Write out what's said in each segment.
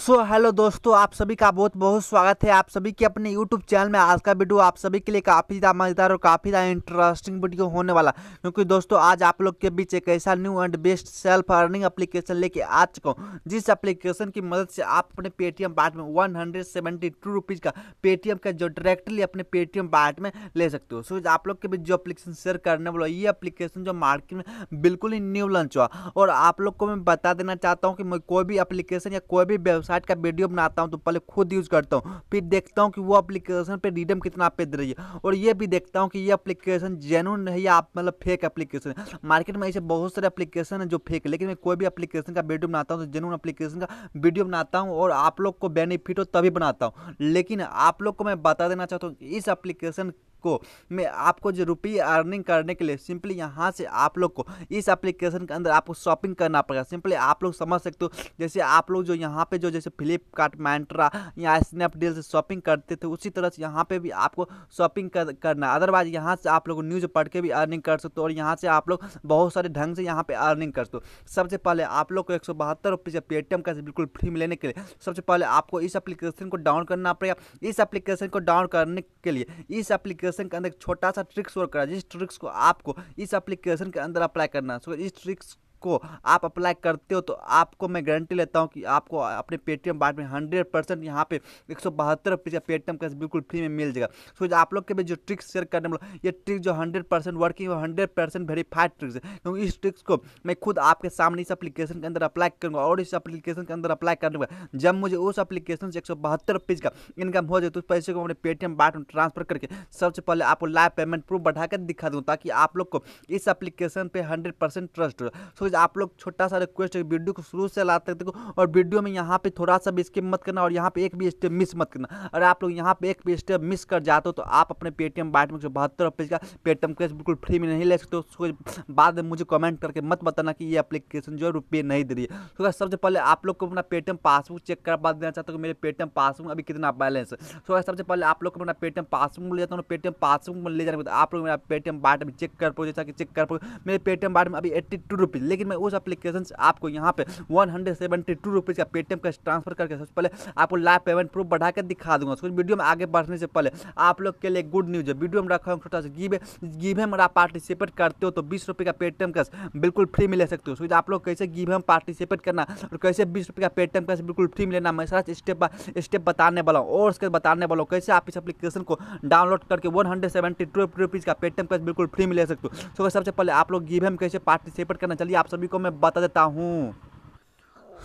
सो so, hello दोस्तों आप सभी का बहुत बहुत स्वागत है आप सभी के अपने यूट्यूब चैनल में आज का वीडियो आप सभी के लिए काफ़ी ज़्यादा मज़ेदार और काफ़ी ज़्यादा इंटरेस्टिंग वीडियो होने वाला क्योंकि दोस्तों आज आप लोग के बीच एक ऐसा new and best self earning application लेके आ चुका हूँ जिस एप्लीकेशन की मदद से आप अपने पेटीएम बाट में वन हंड्रेड का पेटीएम का जो डायरेक्टली अपने पेटीएम बाट में ले सकते हो सो so, आप लोग के बीच जो अप्लीकेशन शेयर करने वाला ये अप्लीकेशन जो मार्केट में बिल्कुल ही न्यू लॉन्च हुआ और आप लोग को मैं बता देना चाहता हूँ कि कोई भी अप्लीकेशन या कोई भी वेबसाइट का वीडियो बनाता हूँ तो पहले खुद यूज़ करता हूँ फिर देखता हूँ कि वो अपलीकेशन पर रीडम कितना पे दे रही है और ये भी देखता हूँ कि ये अप्लीकेशन जेनुन है या आप मतलब फेक अप्लीकेशन है मार्केट में ऐसे बहुत सारे एप्लीकेशन है जो फेक है लेकिन मैं कोई भी अपलीकेशन का वीडियो बनाता हूँ तो जेनुन एप्लीकेशन का वीडियो बनाता हूँ और आप लोग को बेनिफिट हो तभी बनाता हूँ लेकिन आप लोग को मैं बता देना चाहता हूँ इस एप्लीकेशन को में आपको जो रुपये अर्निंग करने के लिए सिंपली यहाँ से आप लोग को इस एप्लीकेशन के अंदर आपको शॉपिंग करना पड़ेगा सिंपली आप लोग समझ सकते हो जैसे आप लोग जो यहाँ पे जो जैसे फ्लिपकार्ट मैंट्रा या स्नैपडील से शॉपिंग करते थे उसी तरह से यहाँ पर भी आपको शॉपिंग कर, करना अदरवाइज यहाँ से आप लोग न्यूज़ पढ़ के भी अर्निंग कर सकते हो और यहाँ से आप लोग बहुत सारे ढंग से यहाँ पर अर्निंग कर सकते हो सबसे पहले आप लोग को एक सौ बहत्तर से पेटीएम का बिल्कुल फ्री में लेने के लिए सबसे पहले आपको इस एप्लीकेशन को डाउन करना पड़ेगा इस एप्लीकेशन को डाउन करने के लिए इस एप्लीकेशन एप्लीकेशन के अंदर एक छोटा सा ट्रिक्स वर्क करा जिस ट्रिक्स को आपको इस एप्लीकेशन के अंदर अप्लाई करना सो इस ट्रिक्स को आप अप्लाई करते हो तो आपको मैं गारंटी लेता हूँ कि आपको अपने पेटीएम बाट में हंड्रेड परसेंट यहाँ पे एक सौ बहत्तर रुपये का पेटीएम कैश बिल्कुल फ्री में मिल जाएगा सो आप लोग के भी जो ट्रिक्स शेयर करने वाला ये ट्रिक जो हंड्रेड परसेंट वर्किंग और हंड्रेड परसेंट वेरीफाइड ट्रिक्स है क्योंकि तो इस ट्रिक्स को मैं खुद आपके सामने इस अपलीकेशन के अंदर अप्लाई करूँगा और इस अपलीकेशन के अंदर अप्लाई करूँगा जब मुझे उस अपलीकेशन से एक सौ बहत्तर रुपीज़ का इनकम हो जाए तो उस पैसे को अपने पेटीएम बाट में ट्रांसफर करके सबसे पहले आपको लाइव पेमेंट प्रूफ बढ़ाकर दिखा दूँ ताकि आप लोग को इस अपलीकेशन पर हंड्रेड परसेंट ट्रस्ट हो सो गाइज आप लोग छोटा सा रिक्वेस्ट है वीडियो को शुरू से लाते देखो और वीडियो में यहाँ पे थोड़ा सा भी स्किप मत करना और यहाँ पे एक भी स्टेप मिस मत करना अगर आप लोग यहाँ पे एक भी स्टेप मिस कर जाते हो तो आप अपने पेटीएम बाइट में एक बहत्तर रुपये का पेटीएम कैश बिल्कुल फ्री में नहीं ले सकते उसके बाद में मुझे कमेंट करके मत बताना कि ये अप्लीकेशन जो है रुपये नहीं दे रही है तो सबसे पहले आप लोग को अपना पेटीएम पासबुक चेक करवा देना चाहते हो मेरे पेटीएम पासबुक अभी कितना बैलेंस है तो सबसे पहले आप लोग को अपना पेटीएम पासबुक ले जाता हूँ पेटीएम पासबुक में ले जाने के बाद आप लोग मेरा पेटीएम बाइट में चेक कर पाओ जैसा कि चेक कर पाओ मेरे पेटीएम बाइट में अभी एट्टी टू रुपीज़ लेकिन लेकिन मैं उस एप्लीकेशन से आपको यहाँ पे one hundred seventy two rupees का पेटीएम का ट्रांसफर करके सबसे पहले आपको लाइव पेमेंट प्रूफ बढ़ा कर दिखा दूंगा उसको वीडियो में आगे बढ़ने से पहले आप लोग के लिए गुड न्यूज़ है वीडियो में रखा छोटा सा गिवे गिवे में आप पार्टिसिपेट करते हो तो बीस रुपये का पेटीएम कैश बिल्कुल फ्री में ले सकते हो तो आप लोग कैसे गिवे में पार्टिसिपेट करना और कैसे बीस रुपये का पेटीएम कैश बिल्कुल फ्री में लेना मैं सारा स्टेप बाय स्टेप बताने वाला हूँ और उसके बताने वाला हूँ कैसे आप इस एप्लीकेशन को डाउनलोड करके one hundred seventy two rupees का पेटीएम कैश बिल्कुल फ्री में ले सकते हो सो सबसे पहले आप लोग गिवे में कैसे पार्टिसिपेट करना चलिए आप सभी को मैं बता देता हूँ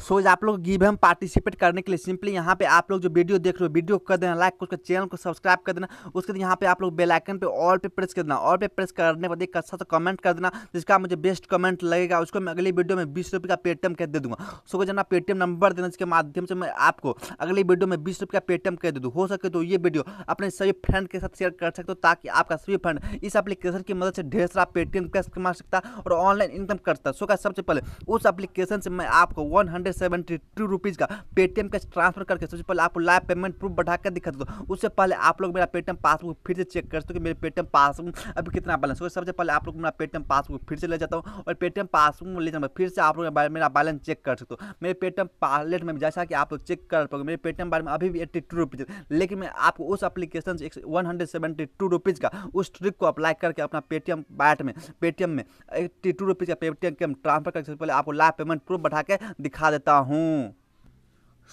so, आप लोग गिव हम पार्टिसिपेट करने के लिए सिंपली यहाँ पे आप लोग जो वीडियो देख रहे हो वीडियो कर देना लाइक उसके चैनल को सब्सक्राइब कर देना उसके बाद यहाँ पे आप लोग बेलाइकन पे ऑल पे प्रेस कर देना ऑल पे प्रेस करने के बाद एक अच्छा सा कमेंट कर देना जिसका मुझे बेस्ट कमेंट लगेगा उसको मैं अगली वीडियो में बीस रुपये का पेटीएम कर दे दूँगा सो जना पेटीएम नंबर देना जिसके माध्यम से मैं आपको अगली वीडियो में बीस रुपये का पेटीएम कर दे दूँ हो सके तो ये वीडियो अपने सभी फ्रेंड के साथ शेयर कर सकते हो ताकि आपका सभी फ्रेंड इस एप्लीकेशन की मदद से ढेर सारा पेटीएम कमा सकता और ऑनलाइन इनकम कर सकता सो का सबसे पहले उस एप्लीकेशन से मैं आपको one hundred seventy two rupees का पेटीएम कैश ट्रांसफर करके सबसे पहले आपको लाइव पेमेंट प्रूफ बढ़ा कर दिखा दो उससे पहले आप लोग मेरा पेटीएम पासबुक फिर से चेक कर सकते हो मेरे पेटीएम पासबुक अभी कितना बैलेंस हो सबसे पहले आप लोग मेरा पेटीएम पासबुक फिर से ले जाता हूँ और पेटीएम पासबुक में ले जाऊँगा फिर से आप लोग मेरा बैलेंस चेक कर सकते हो मेरे पेटीएम पालेट में जैसा कि आप लोग चेक कर पाओगे मेरे पेटीएम बारे में अभी भी एट्टी टू रुपीज़ लेकिन मैं आपको उस एप्लीकेशन से one hundred seventy two rupees का उस ट्रिक को अप्लाई करके अपना पेटीएम बैट में पेटीएम में एट्टी टू रुपीज़ का पेटीएम ट्रांसफर करके सबसे पहले आपको लाइव पेमेंट प्रूफ बढ़ा के दिखा दे देता हूँ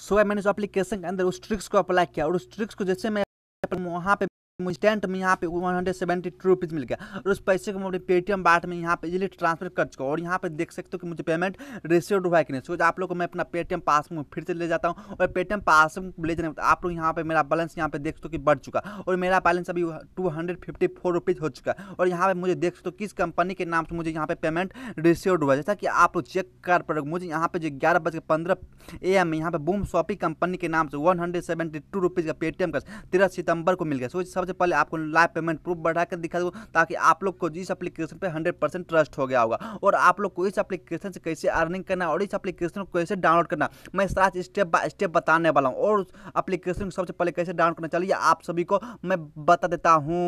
सो so, मैंने उस एप्लीकेशन के अंदर उस ट्रिक्स को अप्लाई किया और उस ट्रिक्स को जैसे मैं वहाँ पे इंस्टेंट में यहाँ पे one hundred seventy two rupees मिल गया और उस पैसे को मैं अपने पेटीएम बाट में यहाँ पे इजिली ट्रांसफर कर चुका और यहाँ पे देख सकते हो कि मुझे पेमेंट रिसीव हुआ है कि नहीं सोच आप लोग को मैं अपना पेटीएम पासबुक फिर से ले जाता हूँ और पेटीएम पासबुक ले जाने आप लोग यहाँ पे मेरा बैलेंस यहाँ पे देख सकते हो कि बढ़ चुका और मेरा बैलेंस अभी टू हंड्रेड हो चुका और यहाँ पर मुझे देख सकते हो किस कंपनी के नाम से मुझे यहाँ पे पेमेंट रिसीव हुआ जैसा कि आप लोग चेक कर पड़ोगे मुझे यहाँ पे जो ग्यारह बज के पंद्रह ए एम में यहाँ पे बूम शॉपिंग कंपनी के नाम से one hundred seventy two rupees का पेटीएम का तेरह सितंबर को मिल गया सोच सब सबसे पहले आपको लाइव पेमेंट प्रूफ बढ़ा कर दिखा दूँ ताकि आप लोग को इस एप्लीकेशन पर हंड्रेड ट्रस्ट हो गया होगा और आप लोग को इस एप्लीकेशन से कैसे अर्निंग करना और इस एप्लीकेशन को कैसे डाउनलोड करना मैं साथ स्टेप बाय स्टेप बताने वाला हूँ और एप्लीकेशन को सबसे पहले कैसे डाउनलोड करना चलिए आप सभी को मैं बता देता हूँ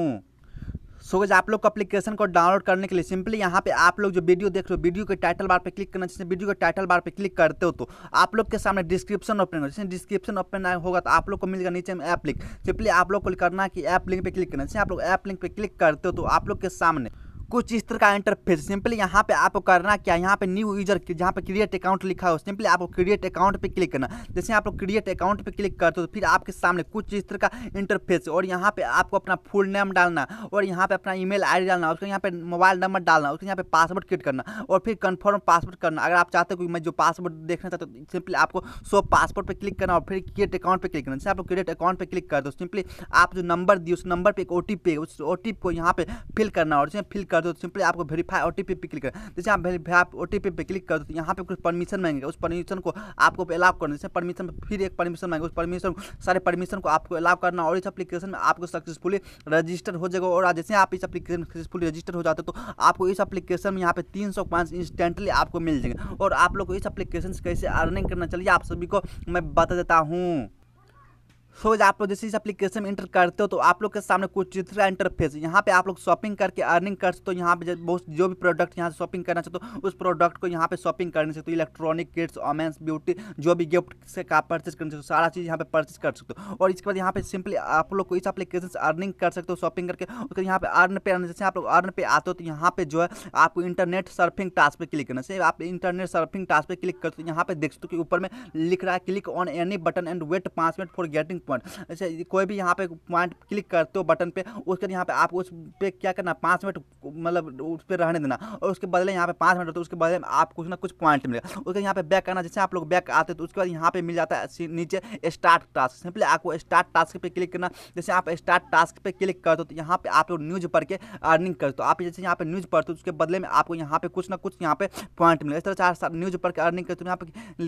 सो गज आप लोग को अपलीकेशन को डाउनलोड करने के लिए सिंपली यहाँ पे आप लोग जो वीडियो देख रहे हो वीडियो के टाइटल बार पे क्लिक करना जैसे वीडियो के टाइटल बार पे क्लिक करते हो तो आप लोग के सामने डिस्क्रिप्शन ओपन होगा जैसे डिस्क्रिप्शन ओपन होगा तो आप लोग को मिलेगा नीचे में ऐप लिंक सिंपली आप लोग को करना कि ऐप लिंक पे क्लिक करना जैसे आप लोग ऐप लिंक पे क्लिक करते हो तो आप लोग के सामने कुछ इस तरह का इंटरफेस सिंपली यहाँ पे आपको करना क्या यहाँ पे न्यू यूजर जहाँ पे क्रिएट अकाउंट लिखा हो सिंपली आपको क्रिएट अकाउंट पे क्लिक करना जैसे आप लोग क्रिएट अकाउंट पे क्लिक करते हो तो फिर आपके सामने कुछ इस तरह का इंटरफेस और यहाँ पे आपको अपना फुल नेम डालना और यहाँ पे अपना ईमेल डी डालना उसके यहाँ पे मोबाइल नंबर डालना उसके यहाँ पे पासवर्ड क्रिएट करना और फिर कन्फर्म पासवर्ड करना अगर आप चाहते हो कि मैं जो पासवर्ड देखना चाहता हूँ सिंपली तो आपको सो पासवर्ड पर क्लिक करना और फिर क्रिएट अकाउंट पर क्लिक करना जैसे आप लोग क्रिएट अकाउंट पर क्लिक कर दो सिंपली आप जो नंबर दिए उस नंबर पर एक ओ उस ओ को यहाँ पे फिल करना और जिसमें फिल कर दो तो सिंपली आपको वेरीफाई ओ टी पी पे क्लिक कर जैसे आप वेरीफाई ओ टी पी पे क्लिक कर दो तो यहाँ पे कुछ परमिशन मांगेगा उस परमिशन को आपको अलाउ करना जैसे परमिशन फिर एक परमिशन मांगे उस परमिशन सारे परमिशन को आपको अलाउ करना और इस एप्लीकेशन में आपको सक्सेसफुली रजिस्टर हो जाएगा और जैसे आप इस एप्लीकेशन सक्सेसफुल रजिस्टर हो जाते तो आपको इस अपलीकेशन में यहाँ पे तीन सौ पाँच इंस्टेंटली आपको मिल जाएंगे और आप लोग को इस एप्लीकेशन से कैसे अर्निंग करना चाहिए आप सभी को मैं बता देता हूँ सो आप लोग जैसे इस एप्लीकेशन में इंटर करते हो तो आप लोग के सामने कुछ चित्र का इंटरफेस यहाँ पे आप लोग शॉपिंग करके अर्निंग कर सकते हो यहाँ पे बहुत जो भी प्रोडक्ट यहाँ से शॉपिंग करना चाहते हो उस प्रोडक्ट को यहाँ पे शॉपिंग करने सकते हो इलेक्ट्रॉनिक किट्स ऑमेंस ब्यूटी जो भी गिफ्ट से का परचेज करने सकते हो तो सारा चीज़ यहाँ पे परचेज कर सकते हो और इसके बाद यहाँ पे सिंपली आप लोग को इस एप्लीकेशन से अर्निंग कर सकते हो शॉपिंग करके उसके यहाँ पे अर्न पे जैसे आप लोग अर्न पे आते हो तो यहाँ पे जो है आपको इंटरनेट सर्फिंग टास्क पर क्लिक करना चाहिए आप इंटरनेट सर्फिंग टास्क पर क्लिक करते हो तो यहाँ पे देख सकते हो कि ऊपर में लिख रहा है click on any button and wait पाँच मिनट फॉर गेटिंग पॉइंट अच्छा कोई भी यहाँ पे पॉइंट क्लिक करते हो बटन पे उसके यहाँ पे आपको उस पर क्या करना पाँच मिनट मतलब उस पर रहने देना और उसके बदले यहाँ पे पाँच मिनट होते उसके बदले आप कुछ ना कुछ पॉइंट मिलेगा उसके यहाँ पे बैक करना जैसे आप लोग बैक आते तो उसके बाद यहाँ पे मिल जाता है नीचे स्टार्ट टास्क सिंपली आपको स्टार्ट टास्क पर क्लिक करना जैसे आप स्टार्ट टास्क पर क्लिक कर दो तो यहाँ पर आप लोग न्यूज़ पढ़ के अर्निंग कर दो आप जैसे यहाँ पे न्यूज़ पढ़ते हो उसके बदले में आपको यहाँ पे कुछ ना कुछ यहाँ पे पॉइंट मिलेगा इस तरह चार साल न्यूज़ पढ़ के अर्निंग करते हो यहाँ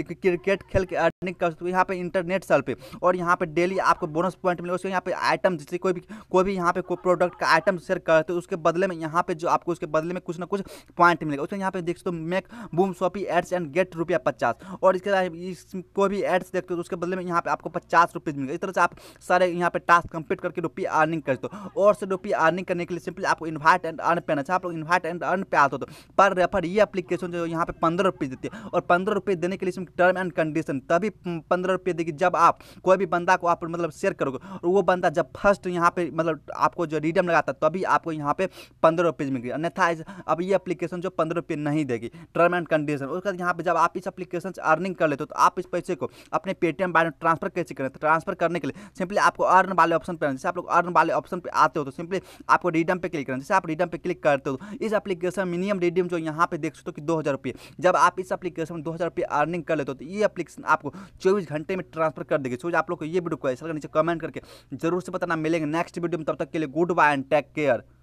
पे क्रिकेट खेल के अर्निंग कर सकते हो यहाँ पे इंटरनेट सेल पर और यहाँ पे डेली डेली आपको बोनस पॉइंट मिलेगा उसके यहाँ पे आइटम जैसे कोई भी कोई भी यहाँ पे कोई प्रोडक्ट का आइटम शेयर करते हो उसके बदले में यहाँ पे जो आपको उसके बदले में कुछ ना कुछ पॉइंट मिलेगा उसके यहाँ पे देख सकते हो make boom shoppy ads and get रुपया पचास और इसके बाद कोई भी एड्स देखते हो तो उसके बदले में यहाँ पे आपको पचास रुपीज़ मिलेगा इस तरह से आप सारे यहाँ पे टास्क कंप्लीट करके रुपये अर्निंग करते हो और से रुपये अर्निंग करने के लिए सिंपली आपको इन्वाइट एंड अर्न पे आना चाहिए आप लोग इन्वाइट एंड अर्न पे आते हो तो पर रेफर ये अपलीकेशन जो यहाँ पे पंद्रह रुपये देती है और पंद्रह रुपये देने के लिए इसमें टर्म एंड कंडीशन तभी पंद्रह रुपये देगी जब आप कोई भी बंदा को आप आप मतलब शेयर करोगे और वो बंदा जब फर्स्ट यहाँ पे मतलब आपको जो रिडम लगाता है तभी आपको यहाँ पे पंद्रह रुपीज़ मिलेगी अन्यथा अब ये एप्लीकेशन जो पंद्रह रुपये नहीं देगी टर्म एंड कंडीशन उसके बाद यहाँ पर जब आप इस एप्लीकेशन से अर्निंग कर लेते हो तो आप इस पैसे को अपने पेटीएम बारे में ट्रांसफर कैसे करें तो ट्रांसफर करने के लिए सिंपली आपको अर्न वाले ऑप्शन पर जैसे आप लोग अर्न वाले ऑप्शन पर आते हो तो सिंपली आपको रिडम पे क्लिक करें जैसे आप रिडम पे क्लिक करते हो इस एप्लीकेशन मिनिमम रिडीम जो यहाँ पे देख सकते हो कि दो हज़ार जब आप इस एप्लीकेशन में दो हज़ार रुपये अर्निंग कर लेते हो तो ये एप्लीकेशन आपको चौबीस घंटे में ट्रांसफर कर देगी सोच आप लोग को ये वीडियो आपको ऐसा नीचे कमेंट करके जरूर से बताना मिलेंगे नेक्स्ट वीडियो में तब तक के लिए goodbye and take care